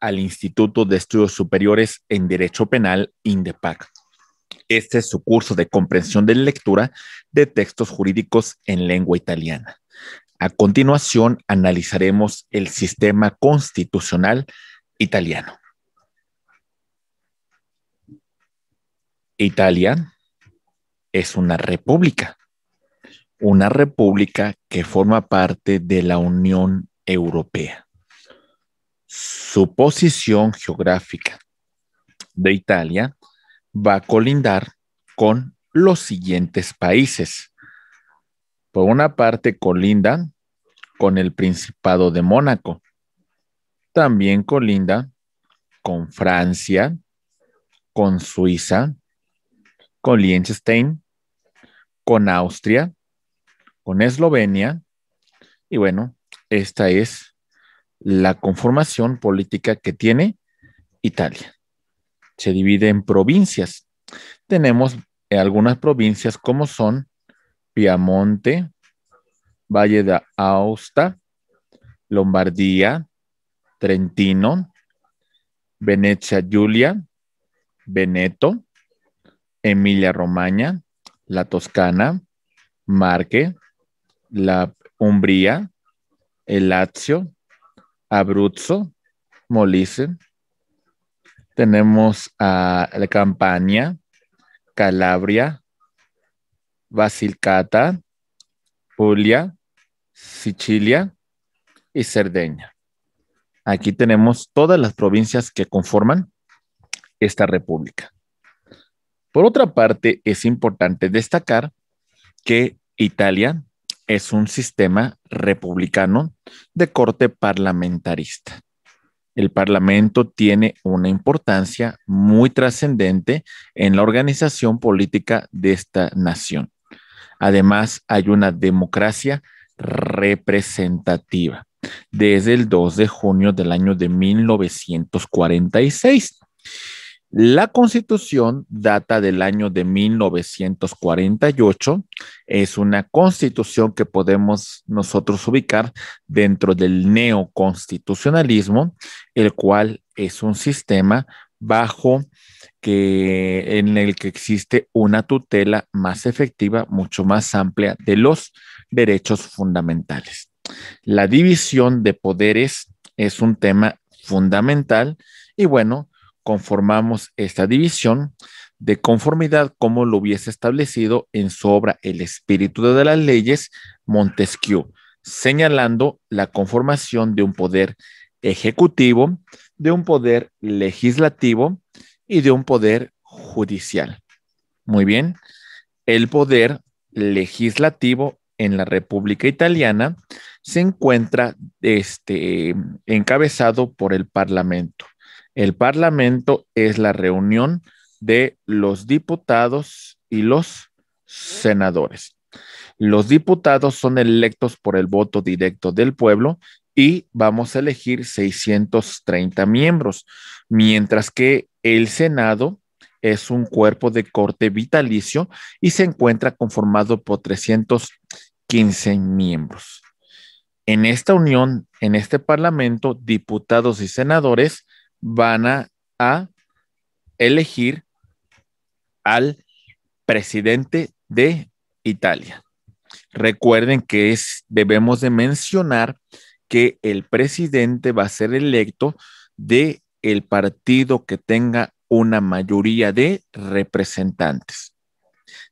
al Instituto de Estudios Superiores en Derecho Penal, INDEPAC. Este es su curso de comprensión de lectura de textos jurídicos en lengua italiana. A continuación, analizaremos el sistema constitucional italiano. Italia es una república, una república que forma parte de la Unión Europea. Su posición geográfica de Italia va a colindar con los siguientes países. Por una parte, colinda con el Principado de Mónaco. También colinda con Francia, con Suiza, con Liechtenstein, con Austria, con Eslovenia. Y bueno, esta es la conformación política que tiene Italia. Se divide en provincias. Tenemos eh, algunas provincias como son Piamonte, Valle de Aosta, Lombardía, Trentino, Venecia Giulia, Veneto, Emilia Romagna, la Toscana, Marque, la Umbría, el Lazio, Abruzzo, Molise. Tenemos a la Campania, Calabria, Basilicata, Puglia, Sicilia y Cerdeña. Aquí tenemos todas las provincias que conforman esta república. Por otra parte, es importante destacar que Italia es un sistema republicano de corte parlamentarista. El Parlamento tiene una importancia muy trascendente en la organización política de esta nación. Además, hay una democracia representativa desde el 2 de junio del año de 1946. La constitución data del año de 1948. Es una constitución que podemos nosotros ubicar dentro del neoconstitucionalismo, el cual es un sistema bajo que en el que existe una tutela más efectiva, mucho más amplia de los derechos fundamentales. La división de poderes es un tema fundamental y bueno, conformamos esta división de conformidad como lo hubiese establecido en su obra El espíritu de las leyes Montesquieu, señalando la conformación de un poder ejecutivo, de un poder legislativo y de un poder judicial. Muy bien, el poder legislativo en la República Italiana se encuentra este, encabezado por el Parlamento el Parlamento es la reunión de los diputados y los senadores. Los diputados son electos por el voto directo del pueblo y vamos a elegir 630 miembros, mientras que el Senado es un cuerpo de corte vitalicio y se encuentra conformado por 315 miembros. En esta unión, en este Parlamento, diputados y senadores van a, elegir al presidente de Italia. Recuerden que es, debemos de mencionar que el presidente va a ser electo de el partido que tenga una mayoría de representantes.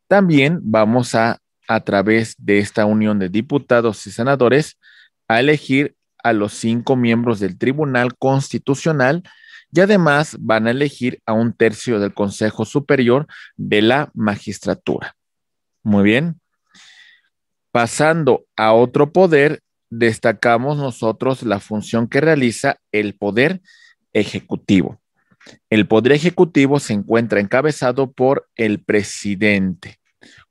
También vamos a, a través de esta unión de diputados y senadores, a elegir a los cinco miembros del Tribunal Constitucional y además van a elegir a un tercio del Consejo Superior de la Magistratura. Muy bien. Pasando a otro poder, destacamos nosotros la función que realiza el Poder Ejecutivo. El Poder Ejecutivo se encuentra encabezado por el presidente.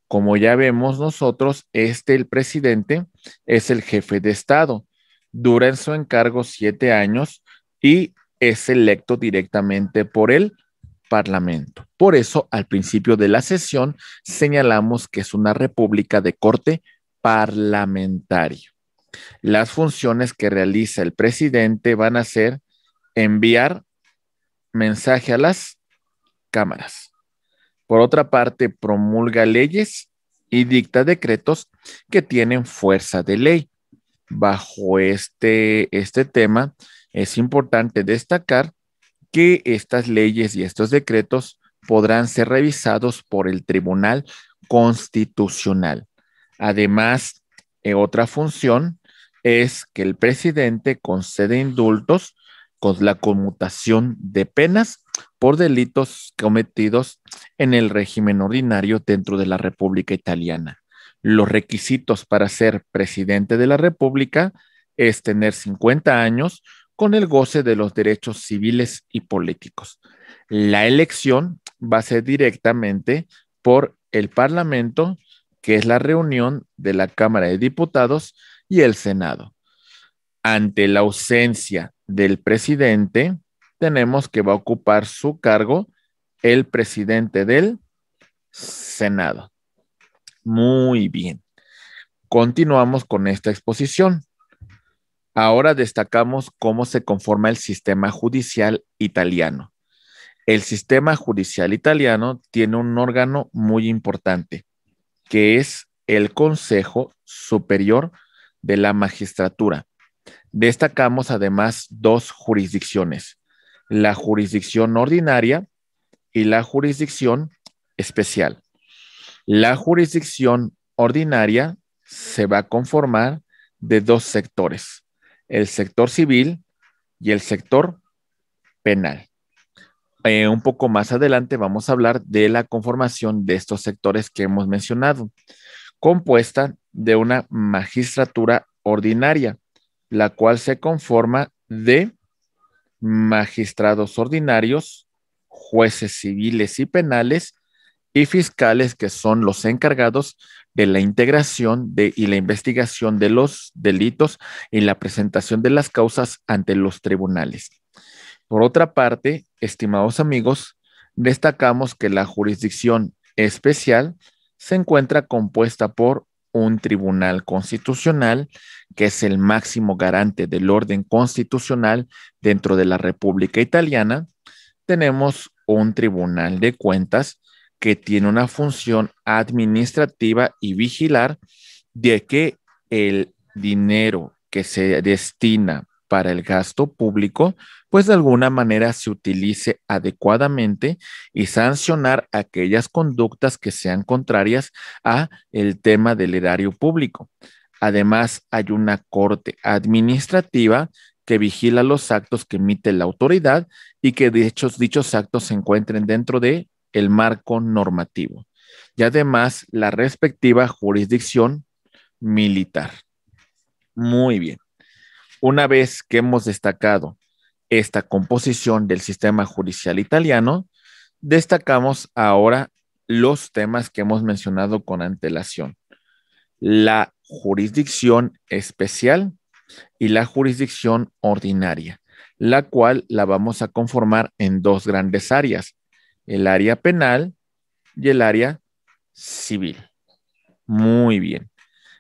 Como ya vemos nosotros, este, el presidente, es el jefe de Estado dura en su encargo siete años y es electo directamente por el Parlamento. Por eso, al principio de la sesión, señalamos que es una república de corte parlamentario. Las funciones que realiza el presidente van a ser enviar mensaje a las cámaras. Por otra parte, promulga leyes y dicta decretos que tienen fuerza de ley bajo este, este tema, es importante destacar que estas leyes y estos decretos podrán ser revisados por el Tribunal Constitucional. Además, eh, otra función es que el presidente concede indultos con la conmutación de penas por delitos cometidos en el régimen ordinario dentro de la República Italiana los requisitos para ser presidente de la República es tener 50 años con el goce de los derechos civiles y políticos. La elección va a ser directamente por el Parlamento, que es la reunión de la Cámara de Diputados y el Senado. Ante la ausencia del presidente, tenemos que va a ocupar su cargo el presidente del Senado. Muy bien. Continuamos con esta exposición. Ahora destacamos cómo se conforma el sistema judicial italiano. El sistema judicial italiano tiene un órgano muy importante, que es el Consejo Superior de la Magistratura. Destacamos además dos jurisdicciones, la jurisdicción ordinaria y la jurisdicción especial. La jurisdicción ordinaria se va a conformar de dos sectores, el sector civil y el sector penal. Eh, un poco más adelante vamos a hablar de la conformación de estos sectores que hemos mencionado, compuesta de una magistratura ordinaria, la cual se conforma de magistrados ordinarios, jueces civiles y penales y fiscales que son los encargados de la integración de, y la investigación de los delitos y la presentación de las causas ante los tribunales. Por otra parte, estimados amigos, destacamos que la jurisdicción especial se encuentra compuesta por un tribunal constitucional que es el máximo garante del orden constitucional dentro de la República Italiana. Tenemos un tribunal de cuentas, que tiene una función administrativa y vigilar de que el dinero que se destina para el gasto público, pues de alguna manera se utilice adecuadamente y sancionar aquellas conductas que sean contrarias a el tema del erario público. Además, hay una corte administrativa que vigila los actos que emite la autoridad y que dichos, dichos actos se encuentren dentro de el marco normativo y además la respectiva jurisdicción militar. Muy bien. Una vez que hemos destacado esta composición del sistema judicial italiano, destacamos ahora los temas que hemos mencionado con antelación. La jurisdicción especial y la jurisdicción ordinaria, la cual la vamos a conformar en dos grandes áreas, el área penal y el área civil. Muy bien.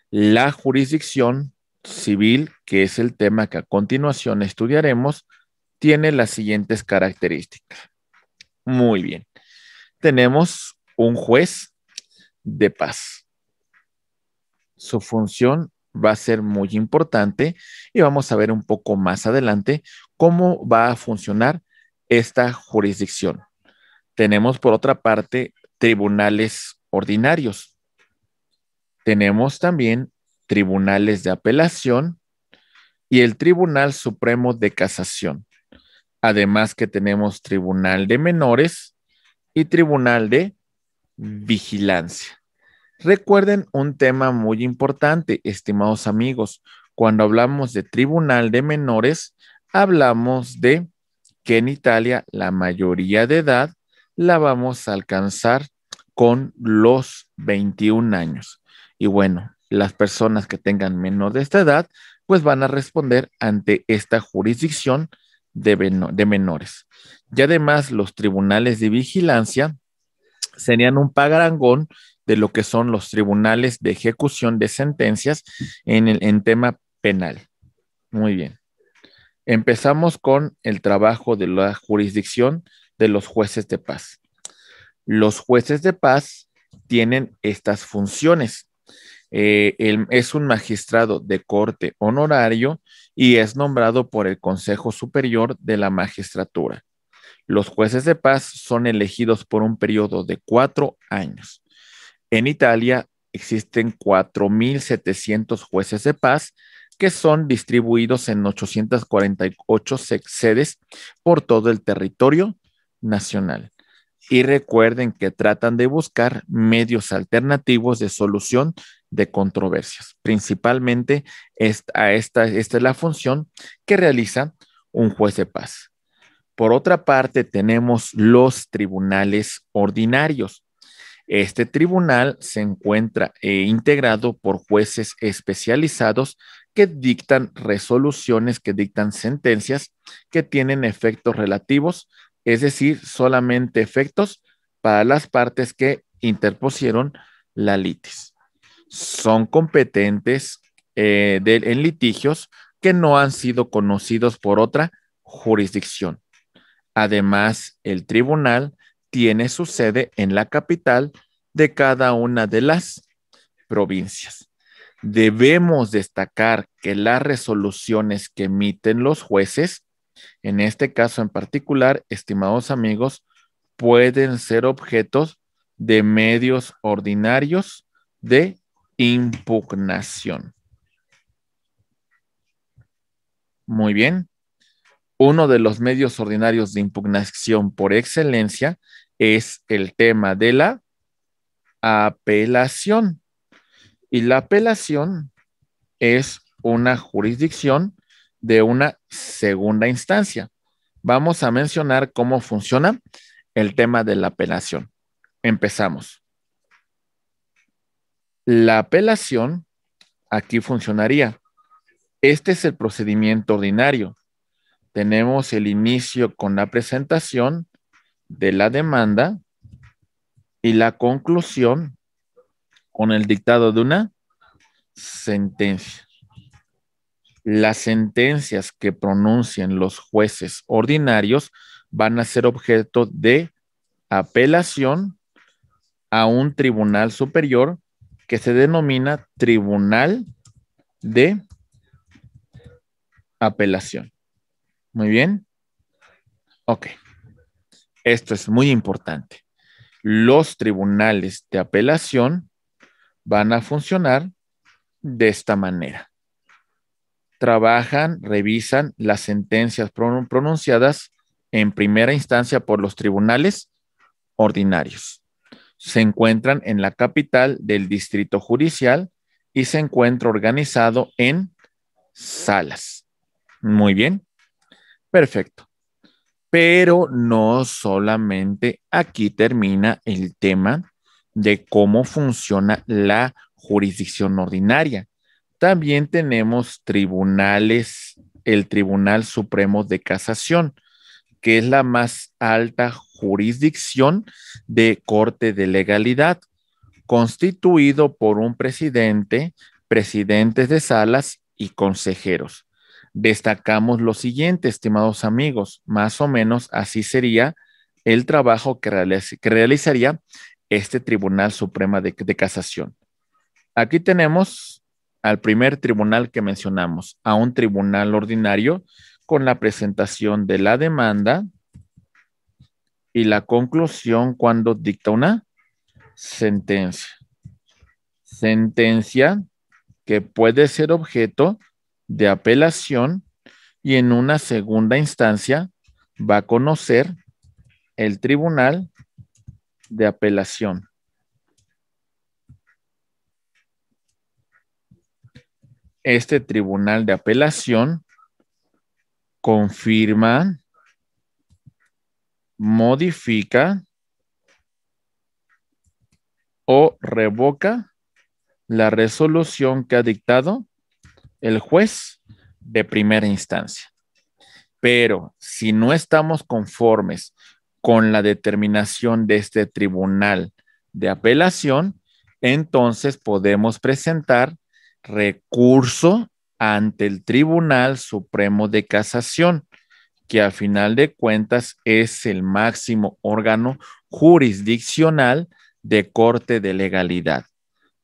La jurisdicción civil, que es el tema que a continuación estudiaremos, tiene las siguientes características. Muy bien. Tenemos un juez de paz. Su función va a ser muy importante y vamos a ver un poco más adelante cómo va a funcionar esta jurisdicción. Tenemos por otra parte tribunales ordinarios. Tenemos también tribunales de apelación y el Tribunal Supremo de Casación. Además que tenemos Tribunal de Menores y Tribunal de Vigilancia. Recuerden un tema muy importante, estimados amigos. Cuando hablamos de Tribunal de Menores, hablamos de que en Italia la mayoría de edad la vamos a alcanzar con los 21 años. Y bueno, las personas que tengan menos de esta edad, pues van a responder ante esta jurisdicción de, menores. Y además los tribunales de vigilancia serían un pagarangón de lo que son los tribunales de ejecución de sentencias en, el, en tema penal. Muy bien. Empezamos con el trabajo de la jurisdicción de los jueces de paz. Los jueces de paz tienen estas funciones. Eh, es un magistrado de corte honorario y es nombrado por el Consejo Superior de la Magistratura. Los jueces de paz son elegidos por un periodo de cuatro años. En Italia existen 4.700 jueces de paz que son distribuidos en 848 sedes por todo el territorio nacional. Y recuerden que tratan de buscar medios alternativos de solución de controversias. Principalmente esta, es la función que realiza un juez de paz. Por otra parte, tenemos los tribunales ordinarios. Este tribunal se encuentra eh, integrado por jueces especializados que dictan resoluciones, que dictan sentencias que tienen efectos relativos es decir, solamente efectos para las partes que interpusieron la litis. Son competentes eh, en litigios que no han sido conocidos por otra jurisdicción. Además, el tribunal tiene su sede en la capital de cada una de las provincias. Debemos destacar que las resoluciones que emiten los jueces en este caso en particular, estimados amigos, pueden ser objetos de medios ordinarios de impugnación. Muy bien. Uno de los medios ordinarios de impugnación por excelencia es el tema de la apelación. Y la apelación es una jurisdicción de una segunda instancia. Vamos a mencionar cómo funciona el tema de la apelación. Empezamos. La apelación aquí funcionaría. Este es el procedimiento ordinario. Tenemos el inicio con la presentación de la demanda y la conclusión con el dictado de una sentencia las sentencias que pronuncien los jueces ordinarios van a ser objeto de apelación a un tribunal superior que se denomina Tribunal de Apelación. Muy bien. Ok. Esto es muy importante. Los tribunales de apelación van a funcionar de esta manera trabajan, revisan las sentencias pronunciadas en primera instancia por los tribunales ordinarios. Se encuentran en la capital del distrito judicial y se encuentra organizado en salas. Muy bien. Perfecto. Pero no solamente aquí termina el tema de cómo funciona la jurisdicción ordinaria, también tenemos tribunales, el Tribunal Supremo de Casación, que es la más alta jurisdicción de corte de legalidad, constituido por un presidente, presidentes de salas y consejeros. Destacamos lo siguiente, estimados amigos, más o menos así sería el trabajo que, que realizaría este Tribunal Supremo de Casación. Aquí tenemos al primer tribunal que mencionamos, a un tribunal ordinario, con la presentación de la demanda y la conclusión cuando dicta una sentencia. Sentencia que puede ser objeto de apelación y en una segunda instancia va a conocer el tribunal de apelación. este tribunal de apelación confirma, modifica o revoca la resolución que ha dictado el juez de primera instancia. Pero si no estamos conformes con la determinación de este tribunal de apelación, entonces podemos presentar recurso ante el Tribunal Supremo de Casación, que a final de cuentas es el máximo órgano jurisdiccional de corte de legalidad.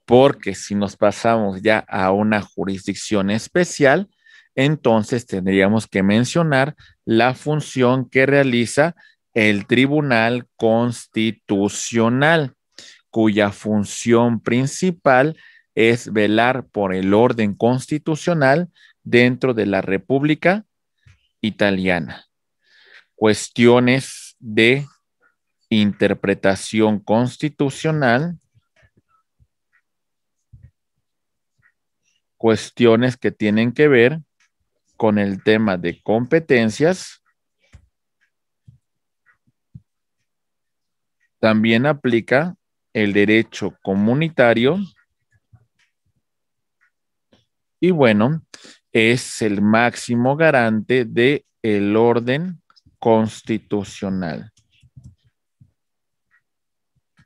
Porque si nos pasamos ya a una jurisdicción especial, entonces tendríamos que mencionar la función que realiza el Tribunal Constitucional, cuya función principal es es velar por el orden constitucional dentro de la República Italiana. Cuestiones de interpretación constitucional, cuestiones que tienen que ver con el tema de competencias, también aplica el derecho comunitario y bueno, es el máximo garante de el orden constitucional.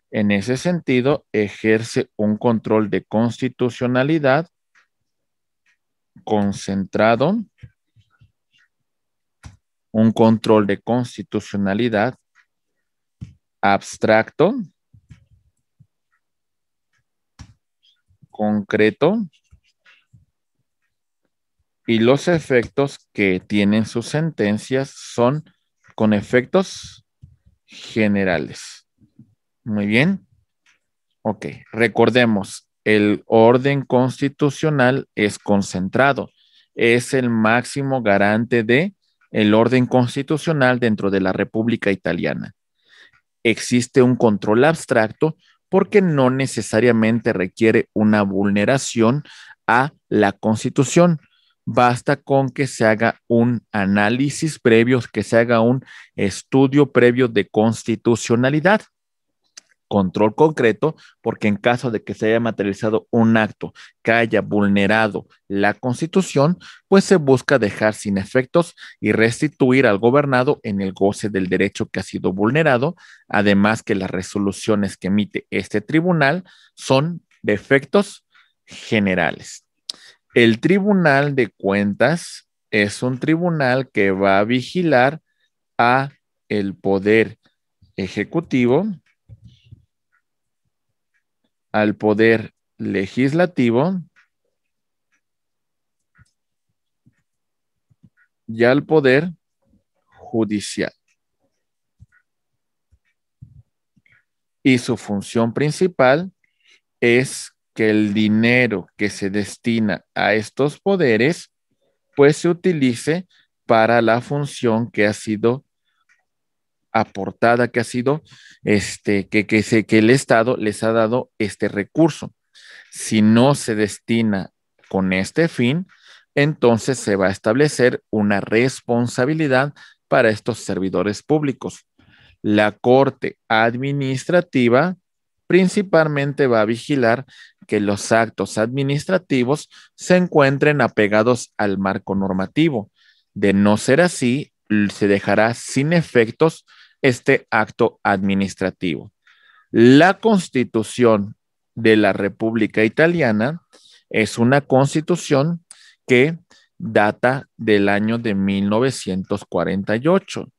En ese sentido, ejerce un control de constitucionalidad concentrado, un control de constitucionalidad abstracto, concreto, y los efectos que tienen sus sentencias son con efectos generales. Muy bien. Ok, recordemos, el orden constitucional es concentrado, es el máximo garante de el orden constitucional dentro de la República Italiana. Existe un control abstracto porque no necesariamente requiere una vulneración a la Constitución, basta con que se haga un análisis previo, que se haga un estudio previo de constitucionalidad control concreto, porque en caso de que se haya materializado un acto que haya vulnerado la constitución, pues se busca dejar sin efectos y restituir al gobernado en el goce del derecho que ha sido vulnerado, además que las resoluciones que emite este tribunal son de efectos generales. El Tribunal de Cuentas es un tribunal que va a vigilar a el poder ejecutivo, al poder legislativo y al poder judicial. Y su función principal es el dinero que se destina a estos poderes, pues se utilice para la función que ha sido aportada, que ha sido, este, que, que el Estado les ha dado este recurso. Si no se destina con este fin, entonces se va a establecer una responsabilidad para estos servidores públicos. La Corte Administrativa principalmente va a vigilar que los actos administrativos se encuentren apegados al marco normativo. De no ser así, se dejará sin efectos este acto administrativo. La constitución de la República Italiana es una constitución que data del año de 1948.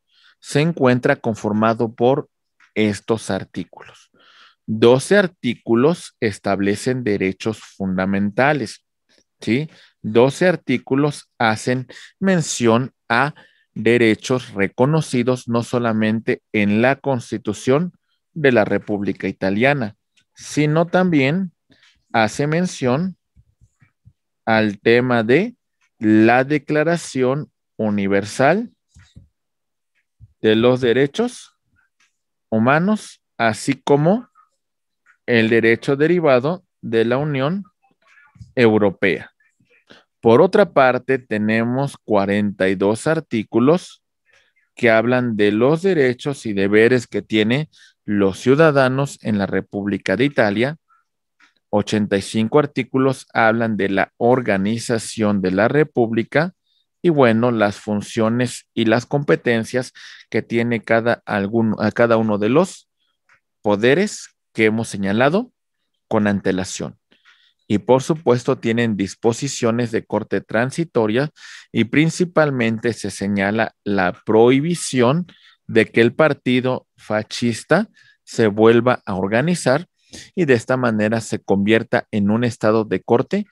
Se encuentra conformado por estos artículos. 12 artículos establecen derechos fundamentales, ¿sí? 12 artículos hacen mención a derechos reconocidos no solamente en la Constitución de la República Italiana, sino también hace mención al tema de la Declaración Universal de los Derechos Humanos, así como el derecho derivado de la Unión Europea. Por otra parte, tenemos 42 artículos que hablan de los derechos y deberes que tienen los ciudadanos en la República de Italia. 85 artículos hablan de la organización de la República y bueno, las funciones y las competencias que tiene cada, alguno, cada uno de los poderes que hemos señalado con antelación. Y por supuesto tienen disposiciones de corte transitoria y principalmente se señala la prohibición de que el partido fascista se vuelva a organizar y de esta manera se convierta en un estado de corte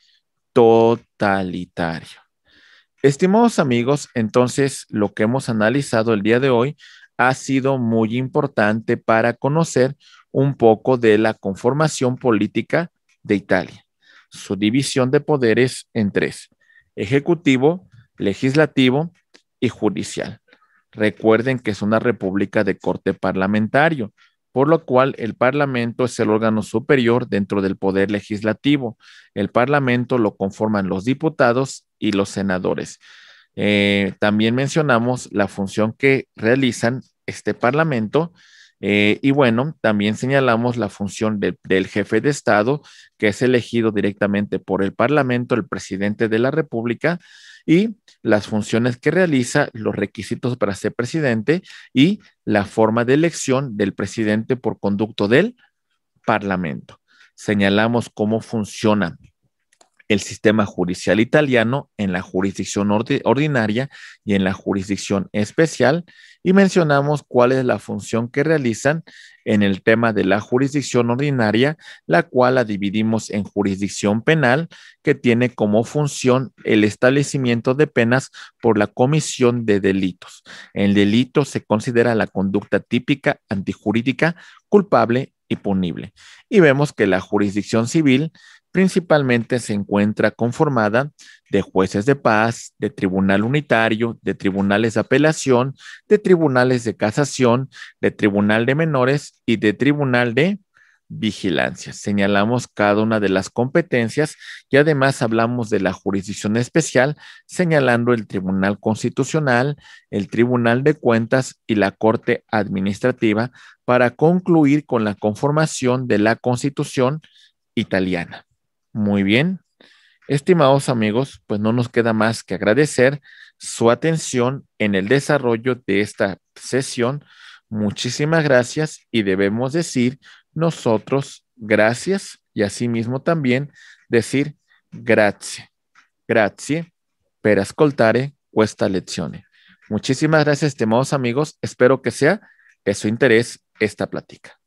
totalitario. Estimados amigos, entonces lo que hemos analizado el día de hoy ha sido muy importante para conocer un poco de la conformación política de Italia. Su división de poderes en tres, ejecutivo, legislativo y judicial. Recuerden que es una república de corte parlamentario, por lo cual el Parlamento es el órgano superior dentro del poder legislativo. El Parlamento lo conforman los diputados y los senadores. Eh, también mencionamos la función que realizan este Parlamento eh, y bueno, también señalamos la función del jefe de Estado, que es elegido directamente por el Parlamento, el presidente de la República, y las funciones que realiza, los requisitos para ser presidente y la forma de elección del presidente por conducto del Parlamento. Señalamos cómo funciona el sistema judicial italiano en la jurisdicción ordinaria y en la jurisdicción especial y mencionamos cuál es la función que realizan en el tema de la jurisdicción ordinaria, la cual la dividimos en jurisdicción penal, que tiene como función el establecimiento de penas por la comisión de delitos. El delito se considera la conducta típica antijurídica, culpable y punible. Y vemos que la jurisdicción civil principalmente se encuentra conformada de jueces de paz, de tribunal unitario, de tribunales de apelación, de tribunales de casación, de tribunal de menores y de tribunal de vigilancia. Señalamos cada una de las competencias y además hablamos de la jurisdicción especial, señalando el Tribunal Constitucional, el Tribunal de Cuentas y la Corte Administrativa para concluir con la conformación de la Constitución italiana. Muy bien. Estimados amigos, pues no nos queda más que agradecer su atención en el desarrollo de esta sesión. Muchísimas gracias y debemos decir nosotros gracias y asimismo también decir grazie. Grazie per ascoltare questa lecciones. Muchísimas gracias, estimados amigos. Espero que sea de su interés esta plática.